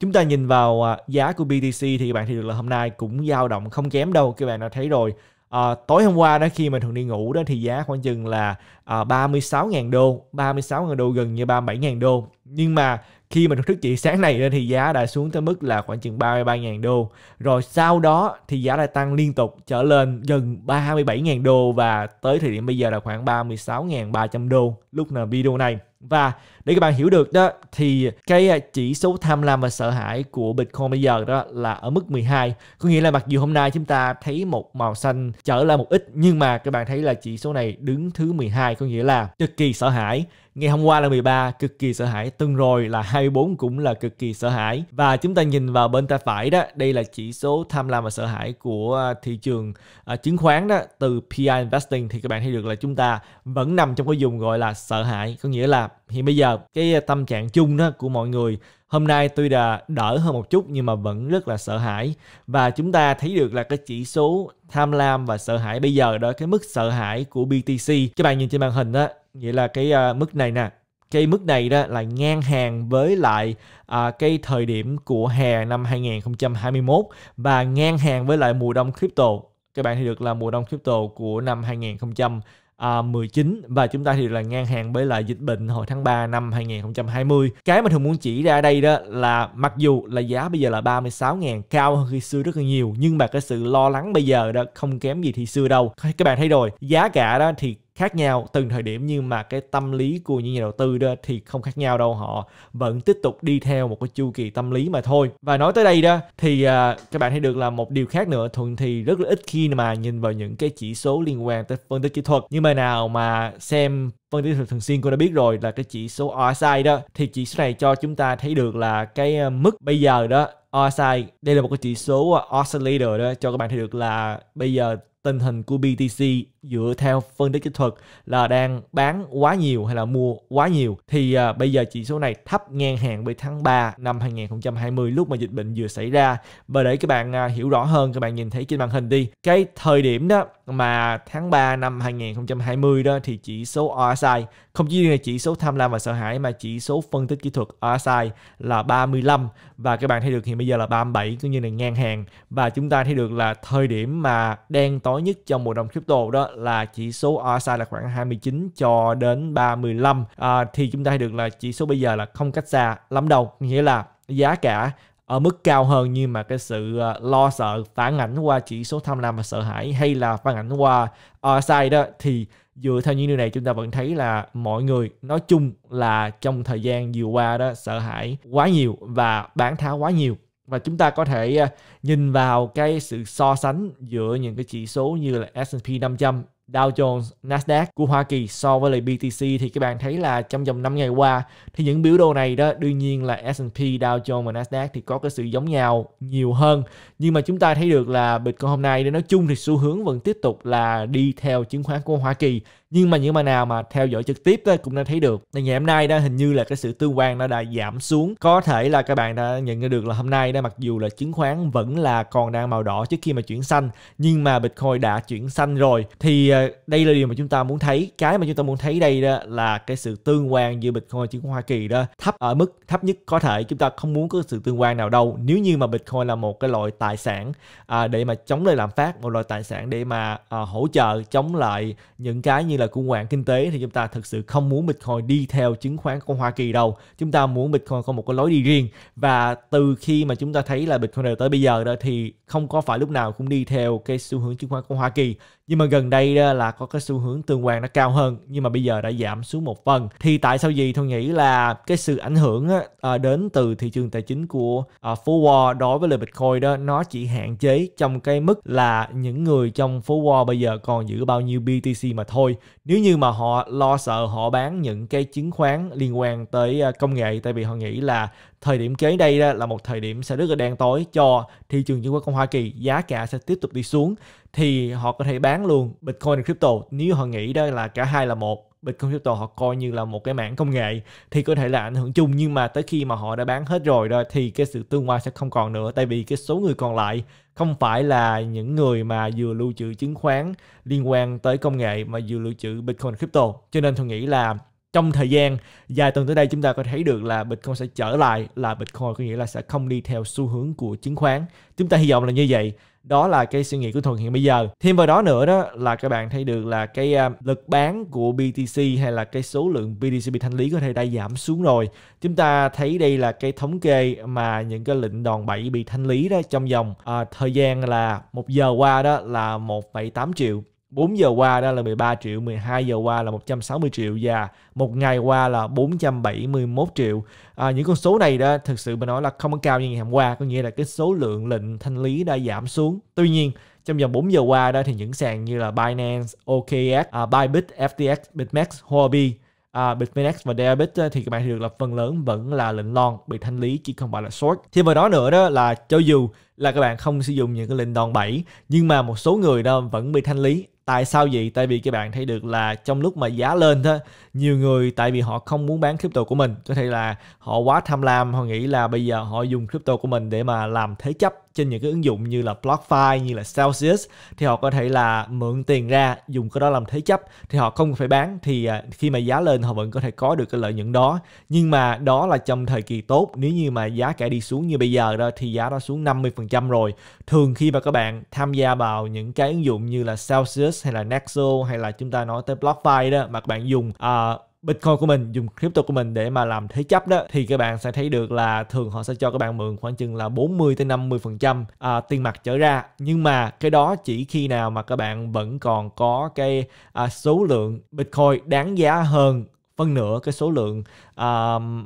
Chúng ta nhìn vào à, giá của BTC thì các bạn thấy được là hôm nay cũng dao động không kém đâu. Các bạn đã thấy rồi. À, tối hôm qua đó khi mà thường đi ngủ đó thì giá khoảng chừng là à, 36.000 đô, 36.000 đô gần như 37.000 đô. Nhưng mà khi mà được thức dậy sáng nay thì giá đã xuống tới mức là khoảng chừng 33.000 đô rồi sau đó thì giá lại tăng liên tục trở lên gần 37.000 đô và tới thời điểm bây giờ là khoảng 36.300 đô lúc nào video này và để các bạn hiểu được đó thì cái à, chỉ số tham lam và sợ hãi của Bitcoin bây giờ đó là ở mức 12 có nghĩa là mặc dù hôm nay chúng ta thấy một màu xanh trở lại một ít nhưng mà các bạn thấy là chỉ số này đứng thứ 12 có nghĩa là cực kỳ sợ hãi Ngày hôm qua là 13, cực kỳ sợ hãi. Tuần rồi là 24 cũng là cực kỳ sợ hãi. Và chúng ta nhìn vào bên tay phải đó, đây là chỉ số tham lam và sợ hãi của à, thị trường uh, chứng khoán đó từ PI Investing thì các bạn thấy được là chúng ta vẫn nằm trong cái vùng gọi là sợ hãi. Có nghĩa là hiện bây giờ cái tâm trạng chung đó của mọi người hôm nay tuy là đỡ hơn một chút nhưng mà vẫn rất là sợ hãi và chúng ta thấy được là cái chỉ số tham lam và sợ hãi bây giờ đó cái mức sợ hãi của BTC các bạn nhìn trên màn hình đó nghĩa là cái uh, mức này nè cái mức này đó là ngang hàng với lại à, cái thời điểm của hè năm 2021 và ngang hàng với lại mùa đông crypto. Các bạn thì được là mùa đông crypto của năm 2019 à, và chúng ta thì là ngang hàng với lại dịch bệnh hồi tháng 3 năm 2020. Cái mà thường muốn chỉ ra đây đó là mặc dù là giá bây giờ là 36.000 cao hơn khi xưa rất là nhiều nhưng mà cái sự lo lắng bây giờ đó không kém gì thì xưa đâu. Các bạn thấy rồi, giá cả đó thì khác nhau từng thời điểm nhưng mà cái tâm lý của những nhà đầu tư đó thì không khác nhau đâu họ vẫn tiếp tục đi theo một cái chu kỳ tâm lý mà thôi và nói tới đây đó thì à, các bạn thấy được là một điều khác nữa thuận thì rất là ít khi mà nhìn vào những cái chỉ số liên quan tới phân tích kỹ thuật nhưng mà nào mà xem phân tích thường xuyên cô đã biết rồi là cái chỉ số RSI đó thì chỉ số này cho chúng ta thấy được là cái à, mức bây giờ đó RSI đây là một cái chỉ số à, oscillator đó cho các bạn thấy được là bây giờ tình hình của BTC dựa theo phân tích kỹ thuật là đang bán quá nhiều hay là mua quá nhiều thì à, bây giờ chỉ số này thấp ngang hàng với tháng 3 năm 2020 lúc mà dịch bệnh vừa xảy ra và để các bạn à, hiểu rõ hơn các bạn nhìn thấy trên màn hình đi cái thời điểm đó mà tháng 3 năm 2020 đó thì chỉ số RSI không chỉ là chỉ số tham lam và sợ hãi mà chỉ số phân tích kỹ thuật RSI là 35 và các bạn thấy được hiện bây giờ là 37 cũng như là ngang hàng và chúng ta thấy được là thời điểm mà đang tối nhất trong mùa đông crypto đó là chỉ số RSI là khoảng 29 cho đến 35 à, thì chúng ta thấy được là chỉ số bây giờ là không cách xa lắm đâu nghĩa là giá cả ở mức cao hơn nhưng mà cái sự ờ, lo sợ phản ảnh qua chỉ số tham lam và sợ hãi hay là phản ảnh qua RSI đó thì dựa theo những điều này chúng ta vẫn thấy là mọi người nói chung là trong thời gian vừa qua đó sợ hãi quá nhiều và bán tháo quá nhiều và chúng ta có thể à, nhìn vào cái sự so sánh giữa những cái chỉ số như là S&P 500, Dow Jones, Nasdaq của Hoa Kỳ so với lại BTC thì các bạn thấy là trong vòng 5 ngày qua thì những biểu đồ này đó đương nhiên là S&P, Dow Jones và Nasdaq thì có cái sự giống nhau nhiều hơn. Nhưng mà chúng ta thấy được là Bitcoin hôm nay nói chung thì xu hướng vẫn tiếp tục là đi theo chứng khoán của Hoa Kỳ nhưng mà những bạn nào mà theo dõi trực tiếp đó, cũng đã thấy được là ngày hôm nay đó hình như là cái sự tương quan nó đã giảm xuống có thể là các bạn đã nhận ra được là hôm nay đó mặc dù là chứng khoán vẫn là còn đang màu đỏ trước khi mà chuyển xanh nhưng mà bitcoin đã chuyển xanh rồi thì ờ, đây là điều mà chúng ta muốn thấy cái mà chúng ta muốn thấy đây đó là cái sự tương quan giữa bitcoin chứng khoán hoa kỳ đó thấp ở mức thấp nhất có thể chúng ta không muốn có sự tương quan nào đâu nếu như mà bitcoin là một cái loại tài sản à, để mà chống lại lạm phát một loại tài sản để mà à, hỗ trợ chống lại những cái như là khủng hoảng kinh tế thì chúng ta thực sự không muốn Bitcoin đi theo chứng khoán của Hoa Kỳ đâu. Chúng ta muốn Bitcoin có một cái lối đi riêng và từ khi mà chúng ta thấy là Bitcoin này tới bây giờ đó thì không có phải lúc nào cũng đi theo cái xu hướng chứng khoán của Hoa Kỳ. Nhưng mà gần đây đó là có cái xu hướng tương quan nó cao hơn nhưng mà bây giờ đã giảm xuống một phần. Thì tại sao gì tôi nghĩ là cái sự ảnh hưởng á, à, đến từ thị trường tài chính của à, phố Wall đối với lại Bitcoin đó nó chỉ hạn chế trong cái mức là những người trong phố Wall bây giờ còn giữ bao nhiêu BTC mà thôi nếu như mà họ lo sợ họ bán những cái chứng khoán liên quan tới à, công nghệ tại vì họ nghĩ là thời điểm kế đây là một thời điểm sẽ rất là đen tối cho thị trường chứng khoán của Hoa Kỳ giá cả sẽ tiếp tục đi xuống thì họ có thể bán luôn Bitcoin và crypto nếu họ nghĩ đó là cả hai là một Bitcoin Crypto họ coi như là một cái mảng công nghệ thì có thể là ảnh hưởng chung nhưng mà tới khi mà họ đã bán hết rồi rồi thì cái sự tương quan sẽ không còn nữa tại vì cái số người còn lại không phải là những người mà vừa lưu trữ chứng khoán liên quan tới công nghệ mà vừa lưu trữ Bitcoin Crypto cho nên tôi nghĩ là trong thời gian dài tuần tới đây chúng ta có thấy được là Bitcoin sẽ trở lại là Bitcoin có nghĩa là sẽ không đi theo xu hướng của chứng khoán. Chúng ta hy vọng là như vậy. Đó là cái suy nghĩ của Thuận hiện bây giờ. Thêm vào đó nữa đó là các bạn thấy được là cái à, lực bán của BTC hay là cái số lượng BTC bị thanh lý có thể đã giảm xuống rồi. Chúng ta thấy đây là cái thống kê mà những cái lệnh đòn bẩy bị thanh lý đó trong vòng à, thời gian là một giờ qua đó là 1,8 triệu 4 giờ qua đó là 13 triệu, 12 giờ qua là 160 triệu và một ngày qua là 471 triệu. À, những con số này đó thực sự mà nói là không có cao như ngày hôm qua, có nghĩa là cái số lượng lệnh thanh lý đã giảm xuống. Tuy nhiên, trong vòng 4 giờ qua đó thì những sàn như là Binance, OKX, uh, à, Bybit, FTX, bitmax, Huobi, à, Bitfinex và Debit thì các bạn thấy được là phần lớn vẫn là lệnh long bị thanh lý chứ không phải là short. Thêm vào đó nữa đó là cho dù là các bạn không sử dụng những cái lệnh đòn bẩy nhưng mà một số người đó vẫn bị thanh lý tại sao vậy tại vì các bạn thấy được là trong lúc mà giá lên thôi nhiều người tại vì họ không muốn bán crypto của mình có thể là họ quá tham lam họ nghĩ là bây giờ họ dùng crypto của mình để mà làm thế chấp trên những cái ứng dụng như là BlockFi như là Celsius thì họ có thể là mượn tiền ra dùng cái đó làm thế chấp thì họ không phải bán thì à, khi mà giá lên họ vẫn có thể có được cái lợi nhuận đó nhưng mà đó là trong thời kỳ tốt nếu như mà giá cả đi xuống như bây giờ đó thì giá đó xuống 50% rồi thường khi mà các bạn tham gia vào những cái ứng dụng như là Celsius hay là Nexo hay là chúng ta nói tới BlockFi đó mà các bạn dùng uh, Bitcoin của mình, dùng crypto của mình để mà làm thế chấp đó thì các bạn sẽ thấy được là thường họ sẽ cho các bạn mượn khoảng chừng là 40 tới 50% à, tiền mặt trở ra. Nhưng mà cái đó chỉ khi nào mà các bạn vẫn còn có cái à, số lượng Bitcoin đáng giá hơn phân nửa cái số lượng uh,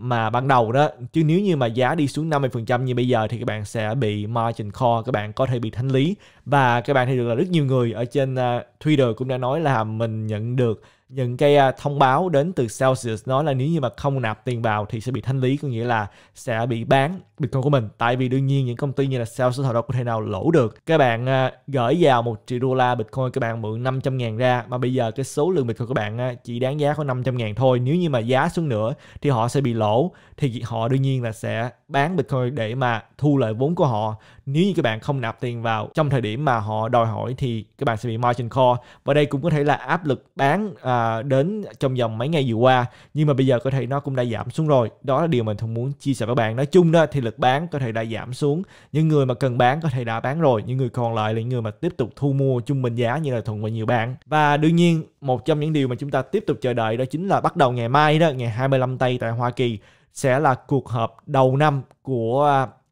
mà ban đầu đó chứ nếu như mà giá đi xuống 50% như bây giờ thì các bạn sẽ bị margin call các bạn có thể bị thanh lý và các bạn thấy được là rất nhiều người ở trên uh, Twitter cũng đã nói là mình nhận được những cái à, thông báo đến từ Celsius nói là nếu như mà không nạp tiền vào thì sẽ bị thanh lý có nghĩa là sẽ bị bán Bitcoin của mình tại vì đương nhiên những công ty như là Celsius họ đâu có thể nào lỗ được các bạn à, gửi vào một triệu đô la Bitcoin các bạn mượn 500 ngàn ra mà bây giờ cái số lượng Bitcoin của bạn à, chỉ đáng giá có 500 ngàn thôi nếu như mà giá xuống nữa thì họ sẽ bị lỗ thì họ đương nhiên là sẽ bán Bitcoin để mà thu lợi vốn của họ. Nếu như các bạn không nạp tiền vào trong thời điểm mà họ đòi hỏi thì các bạn sẽ bị margin call và đây cũng có thể là áp lực bán à, đến trong vòng mấy ngày vừa qua nhưng mà bây giờ có thể nó cũng đã giảm xuống rồi. Đó là điều mình không muốn chia sẻ với bạn. Nói chung đó thì lực bán có thể đã giảm xuống. Những người mà cần bán có thể đã bán rồi, những người còn lại là những người mà tiếp tục thu mua trung bình giá như là Thuận và nhiều bạn. Và đương nhiên một trong những điều mà chúng ta tiếp tục chờ đợi đó chính là bắt đầu ngày mai đó, ngày 25 tây tại Hoa Kỳ sẽ là cuộc họp đầu năm của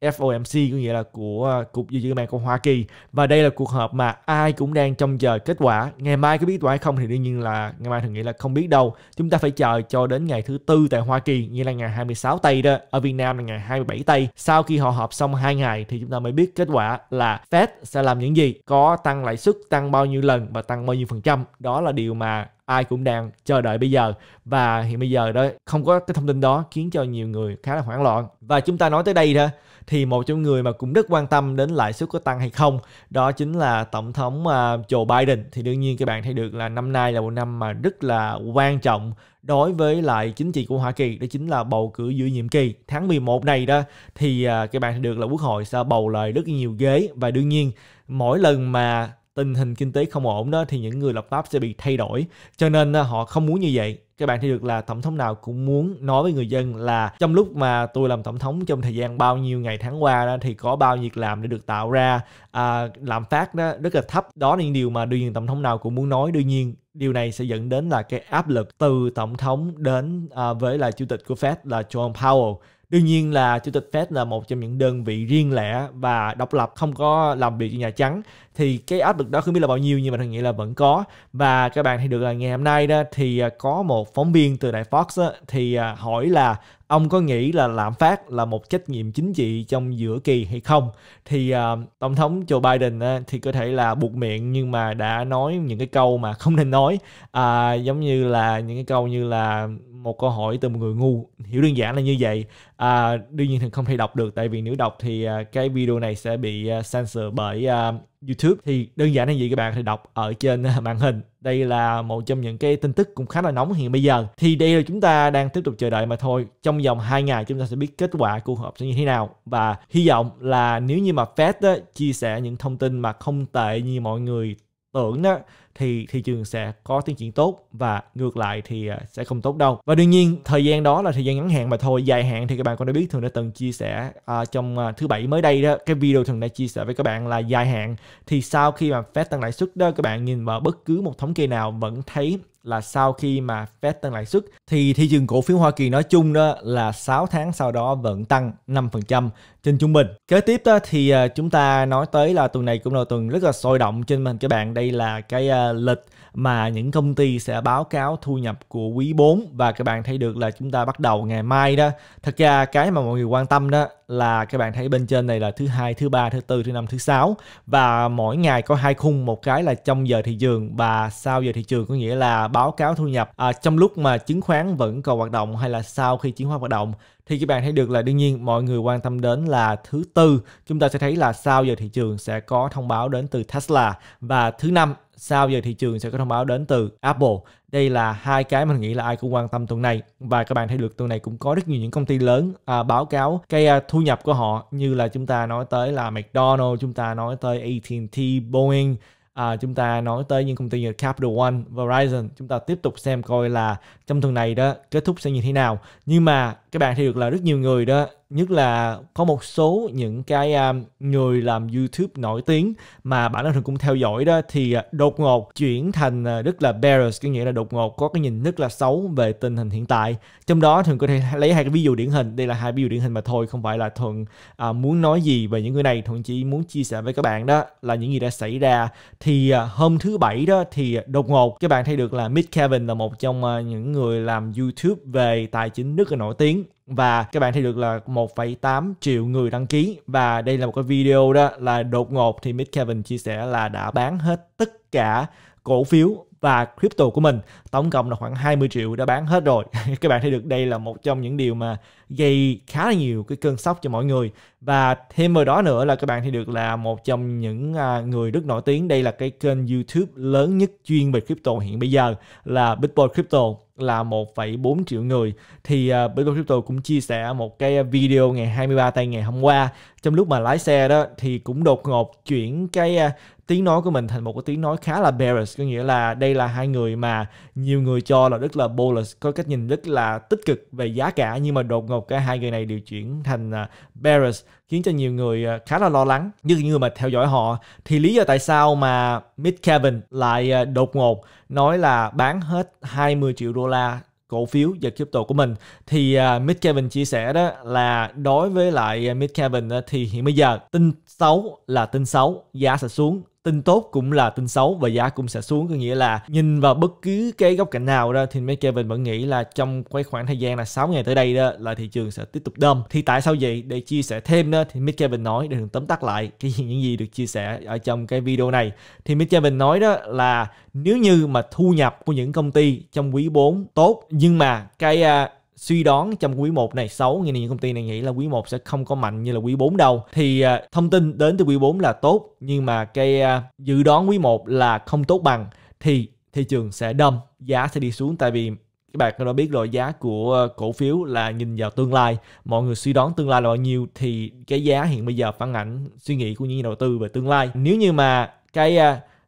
à, FOMC có nghĩa là của à, cục dự trữ Ngân hàng của Hoa Kỳ và đây là cuộc họp mà ai cũng đang trông chờ kết quả ngày mai có biết kết quả hay không thì đương nhiên là ngày mai thường nghĩ là không biết đâu chúng ta phải chờ cho đến ngày thứ tư tại Hoa Kỳ như là ngày 26 tây đó ở Việt Nam là ngày 27 tây sau khi họ họp xong hai ngày thì chúng ta mới biết kết quả là Fed sẽ làm những gì có tăng lãi suất tăng bao nhiêu lần và tăng bao nhiêu phần trăm đó là điều mà ai cũng đang chờ đợi bây giờ và hiện bây giờ đó không có cái thông tin đó khiến cho nhiều người khá là hoảng loạn và chúng ta nói tới đây đó thì một trong người mà cũng rất quan tâm đến lãi suất có tăng hay không đó chính là tổng thống à, Joe Biden thì đương nhiên các bạn thấy được là năm nay là một năm mà rất là quan trọng đối với lại chính trị của Hoa Kỳ đó chính là bầu cử giữa nhiệm kỳ tháng 11 này đó thì à, các bạn thấy được là quốc hội sẽ bầu lại rất nhiều ghế và đương nhiên mỗi lần mà tình hình kinh tế không ổn đó thì những người lập pháp sẽ bị thay đổi cho nên à, họ không muốn như vậy các bạn thấy được là tổng thống nào cũng muốn nói với người dân là trong lúc mà tôi làm tổng thống trong thời gian bao nhiêu ngày tháng qua đó thì có bao nhiêu việc làm để được tạo ra à, lạm phát đó rất là thấp đó là những điều mà đương nhiên tổng thống nào cũng muốn nói đương nhiên điều này sẽ dẫn đến là cái áp lực từ tổng thống đến à, với là chủ tịch của Fed là John Powell đương nhiên là chủ tịch Fed là một trong những đơn vị riêng lẻ và độc lập không có làm việc với nhà trắng thì cái áp lực đó không biết là bao nhiêu nhưng mà thằng nghĩ là vẫn có và các bạn thấy được là ngày hôm nay đó thì à, có một phóng viên từ đại Fox á, thì à, hỏi là ông có nghĩ là lạm phát là một trách nhiệm chính trị trong giữa kỳ hay không thì uh, tổng thống Joe Biden uh, thì có thể là buộc miệng nhưng mà đã nói những cái câu mà không nên nói uh, giống như là những cái câu như là một câu hỏi từ một người ngu hiểu đơn giản là như vậy à, đương nhiên thì không thể đọc được tại vì nếu đọc thì à, cái video này sẽ bị à, censor bởi uh, YouTube thì đơn giản là gì các bạn thì đọc ở trên màn hình đây là một trong những cái tin tức cũng khá là nóng hiện bây giờ thì đây là chúng ta đang tiếp tục chờ đợi mà thôi trong vòng 2 ngày chúng ta sẽ biết kết quả cuộc họp sẽ như thế nào và hy vọng là nếu như mà Fed á, chia sẻ những thông tin mà không tệ như mọi người tưởng đó thì thị trường sẽ có tiến triển tốt và ngược lại thì à, sẽ không tốt đâu và đương nhiên thời gian đó là thời gian ngắn hạn mà thôi dài hạn thì các bạn cũng đã biết thường đã từng chia sẻ uh, trong uh, thứ bảy mới đây đó cái video thường đã chia sẻ với các bạn là dài hạn thì sau khi mà Fed tăng lãi suất đó các bạn nhìn vào bất cứ một thống kê nào vẫn thấy là sau khi mà Fed tăng lãi suất thì thị trường cổ phiếu Hoa Kỳ nói chung đó là 6 tháng sau đó vẫn tăng 5% trên trung bình. Kế tiếp đó thì à, chúng ta nói tới là tuần này cũng là tuần rất là sôi động trên màn các bạn. Đây là cái à, lịch mà những công ty sẽ báo cáo thu nhập của quý 4 và các bạn thấy được là chúng ta bắt đầu ngày mai đó. Thật ra cái mà mọi người quan tâm đó là các bạn thấy bên trên này là thứ hai thứ ba thứ tư thứ năm thứ sáu và mỗi ngày có hai khung một cái là trong giờ thị trường và sau giờ thị trường có nghĩa là báo cáo thu nhập à, trong lúc mà chứng khoán vẫn còn hoạt động hay là sau khi chứng khoán hoạt động thì các bạn thấy được là đương nhiên mọi người quan tâm đến là thứ tư chúng ta sẽ thấy là sau giờ thị trường sẽ có thông báo đến từ Tesla và thứ năm sau giờ thị trường sẽ có thông báo đến từ Apple đây là hai cái mình nghĩ là ai cũng quan tâm tuần này và các bạn thấy được tuần này cũng có rất nhiều những công ty lớn à, báo cáo cái à, thu nhập của họ như là chúng ta nói tới là McDonald, chúng ta nói tới AT&T, Boeing, à, chúng ta nói tới những công ty như Capital One, Verizon, chúng ta tiếp tục xem coi là trong tuần này đó kết thúc sẽ như thế nào. Nhưng mà các bạn thấy được là rất nhiều người đó nhất là có một số những cái um, người làm YouTube nổi tiếng mà bản thân cũng theo dõi đó thì à, đột ngột chuyển thành à, rất là bearish có nghĩa là đột ngột có cái nhìn rất là xấu về tình hình hiện tại trong đó thường có thể lấy hai cái ví dụ điển hình đây là hai ví dụ điển hình mà thôi không phải là thuận uh, muốn nói gì về những người này thuận chỉ muốn chia sẻ với các bạn đó là những gì đã xảy ra thì uh, hôm thứ bảy đó thì đột ngột các bạn thấy được là Mitch Kevin là một trong uh, những người làm YouTube về tài chính rất là nổi tiếng và các bạn thấy được là 1,8 triệu người đăng ký và đây là một cái video đó là đột ngột thì Mitch Kevin chia sẻ là đã bán hết tất cả cổ phiếu và crypto của mình tổng cộng là khoảng 20 triệu đã bán hết rồi các bạn thấy được đây là một trong những điều mà gây khá là nhiều cái cơn sốc cho mọi người và thêm vào đó nữa là các bạn thì được là một trong những à, người rất nổi tiếng đây là cái kênh YouTube lớn nhất chuyên về crypto hiện bây giờ là Bitcoin Crypto là 1,4 triệu người thì uh, à, Bitcoin Crypto cũng chia sẻ một cái video ngày 23 tây ngày hôm qua trong lúc mà lái xe đó thì cũng đột ngột chuyển cái uh, tiếng nói của mình thành một cái tiếng nói khá là bearish có nghĩa là đây là hai người mà nhiều người cho là rất là bullish có cách nhìn rất là tích cực về giá cả nhưng mà đột ngột đột cái hai người này đều chuyển thành à, Bears khiến cho nhiều người à, khá là lo lắng như người mà theo dõi họ thì lý do tại sao mà Mitch Kevin lại à, đột ngột nói là bán hết 20 triệu đô la cổ phiếu và crypto của mình thì uh, Mitch Kevin chia sẻ đó là đối với lại Mitch Kevin thì hiện bây giờ tin xấu là tin xấu giá sẽ xuống tin tốt cũng là tin xấu và giá cũng sẽ xuống có nghĩa là nhìn vào bất cứ cái góc cạnh nào đó thì mấy Kevin vẫn nghĩ là trong cái khoảng thời gian là 6 ngày tới đây đó là thị trường sẽ tiếp tục đâm thì tại sao vậy để chia sẻ thêm đó thì Mick Kevin nói để đừng tóm tắt lại cái những gì được chia sẻ ở trong cái video này thì Mick Kevin nói đó là nếu như mà thu nhập của những công ty trong quý 4 tốt nhưng mà cái uh, suy đoán trong quý 1 này xấu như những công ty này nghĩ là quý 1 sẽ không có mạnh như là quý 4 đâu thì à, thông tin đến từ quý 4 là tốt nhưng mà cái à, dự đoán quý 1 là không tốt bằng thì thị trường sẽ đâm giá sẽ đi xuống tại vì các bạn đã biết rồi giá của à, cổ phiếu là nhìn vào tương lai mọi người suy đoán tương lai là bao nhiêu thì cái giá hiện bây giờ phản ảnh suy nghĩ của những nhà đầu tư về tương lai nếu như mà cái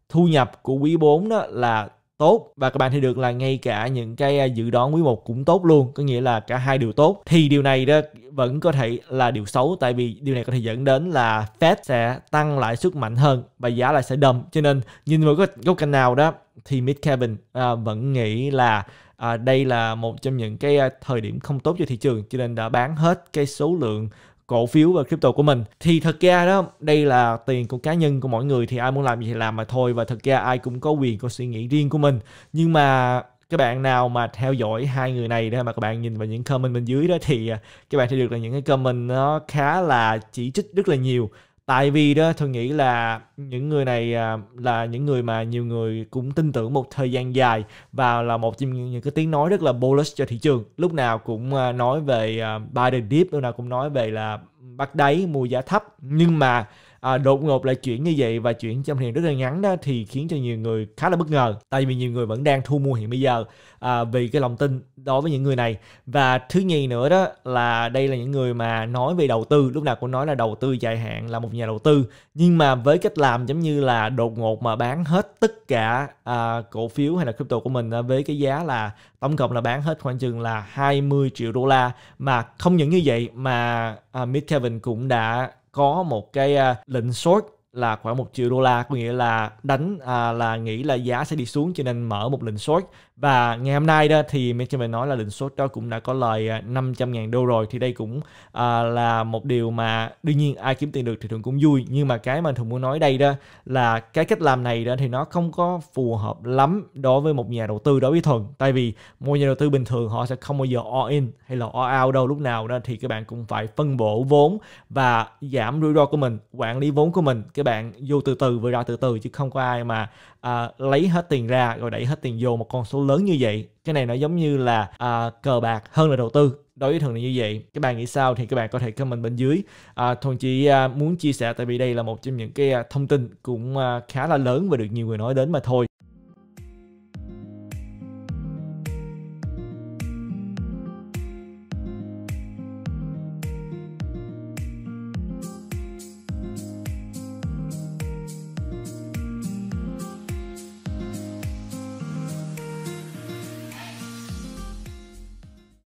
thu nhập của quý 4 đó là tốt và các bạn thì được là ngay cả những cái à, dự đoán quý một cũng tốt luôn có nghĩa là cả hai điều tốt thì điều này đó vẫn có thể là điều xấu tại vì điều này có thể dẫn đến là Fed sẽ tăng lãi suất mạnh hơn và giá lại sẽ đầm cho nên nhìn vào cái góc cạnh nào đó thì Mid Kevin à, vẫn nghĩ là à, đây là một trong những cái à, thời điểm không tốt cho thị trường cho nên đã bán hết cái số lượng cổ phiếu và crypto của mình thì thật ra đó đây là tiền của cá nhân của mỗi người thì ai muốn làm gì thì làm mà thôi và thật ra ai cũng có quyền có suy nghĩ riêng của mình nhưng mà các bạn nào mà theo dõi hai người này đó mà các bạn nhìn vào những comment bên dưới đó thì à, các bạn thấy được là những cái comment nó khá là chỉ trích rất là nhiều tại vì đó tôi nghĩ là những người này à, là những người mà nhiều người cũng tin tưởng một thời gian dài và là một trong những cái tiếng nói rất là bullish cho thị trường lúc nào cũng à, nói về à, buy the dip lúc nào cũng nói về là bắt đáy mua giá thấp nhưng mà à, đột ngột lại chuyển như vậy và chuyển trong thời gian rất là ngắn đó thì khiến cho nhiều người khá là bất ngờ tại vì nhiều người vẫn đang thu mua hiện bây giờ à, vì cái lòng tin đối với những người này và thứ nhì nữa đó là đây là những người mà nói về đầu tư lúc nào cũng nói là đầu tư dài hạn là một nhà đầu tư nhưng mà với cách làm giống như là đột ngột mà bán hết tất cả à, cổ phiếu hay là crypto của mình với cái giá là tổng cộng là bán hết khoảng chừng là 20 triệu đô la mà không những như vậy mà à, Mitch Kevin cũng đã có một cái à, lệnh short là khoảng một triệu đô la có nghĩa là đánh à, là nghĩ là giá sẽ đi xuống cho nên mở một lệnh short và ngày hôm nay đó thì mình cho mình nói là định số đó cũng đã có lời 500.000 à, đô rồi thì đây cũng à, là một điều mà đương nhiên ai kiếm tiền được thì thường cũng vui nhưng mà cái mà thường muốn nói đây đó là cái cách làm này đó thì nó không có phù hợp lắm đối với một nhà đầu tư đối với thuần tại vì một nhà đầu tư bình thường họ sẽ không bao giờ all in hay là all out đâu lúc nào đó thì các bạn cũng phải phân bổ vốn và giảm rủi ro của mình quản lý vốn của mình các bạn vô từ từ vừa ra từ từ chứ không có ai mà à, lấy hết tiền ra rồi đẩy hết tiền vô một con số lớn như vậy cái này nó giống như là à, cờ bạc hơn là đầu tư đối với thường là như vậy các bạn nghĩ sao thì các bạn có thể comment bên dưới à, thuần chỉ à, muốn chia sẻ tại vì đây là một trong những cái à, thông tin cũng à, khá là lớn và được nhiều người nói đến mà thôi